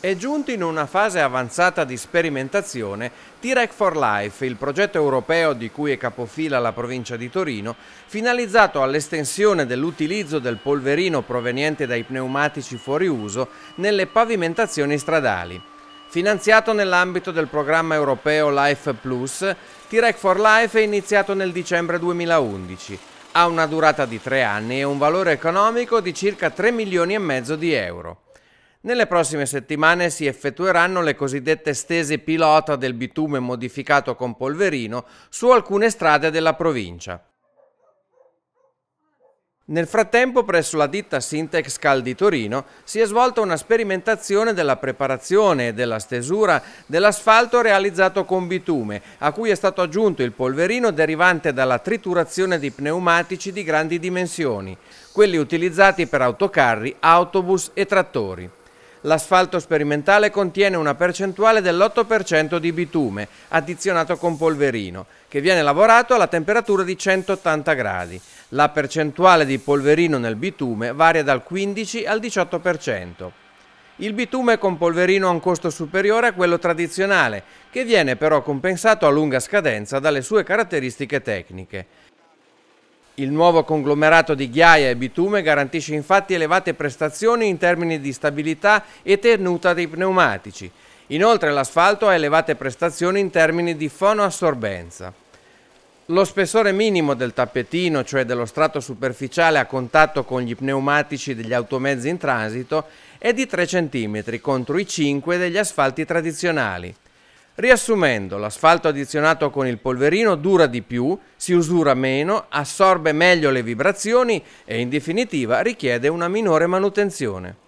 È giunto in una fase avanzata di sperimentazione T-Rec for Life, il progetto europeo di cui è capofila la provincia di Torino, finalizzato all'estensione dell'utilizzo del polverino proveniente dai pneumatici fuori uso nelle pavimentazioni stradali. Finanziato nell'ambito del programma europeo Life Plus, T-Rec for Life è iniziato nel dicembre 2011. Ha una durata di tre anni e un valore economico di circa 3 milioni e mezzo di euro. Nelle prossime settimane si effettueranno le cosiddette stese pilota del bitume modificato con polverino su alcune strade della provincia. Nel frattempo presso la ditta Sintex Cal di Torino si è svolta una sperimentazione della preparazione e della stesura dell'asfalto realizzato con bitume, a cui è stato aggiunto il polverino derivante dalla triturazione di pneumatici di grandi dimensioni, quelli utilizzati per autocarri, autobus e trattori. L'asfalto sperimentale contiene una percentuale dell'8% di bitume addizionato con polverino, che viene lavorato alla temperatura di 180 gradi. La percentuale di polverino nel bitume varia dal 15 al 18%. Il bitume con polverino ha un costo superiore a quello tradizionale, che viene però compensato a lunga scadenza dalle sue caratteristiche tecniche. Il nuovo conglomerato di ghiaia e bitume garantisce infatti elevate prestazioni in termini di stabilità e tenuta dei pneumatici. Inoltre l'asfalto ha elevate prestazioni in termini di fonoassorbenza. Lo spessore minimo del tappetino, cioè dello strato superficiale a contatto con gli pneumatici degli automezzi in transito, è di 3 cm contro i 5 degli asfalti tradizionali. Riassumendo, l'asfalto addizionato con il polverino dura di più, si usura meno, assorbe meglio le vibrazioni e in definitiva richiede una minore manutenzione.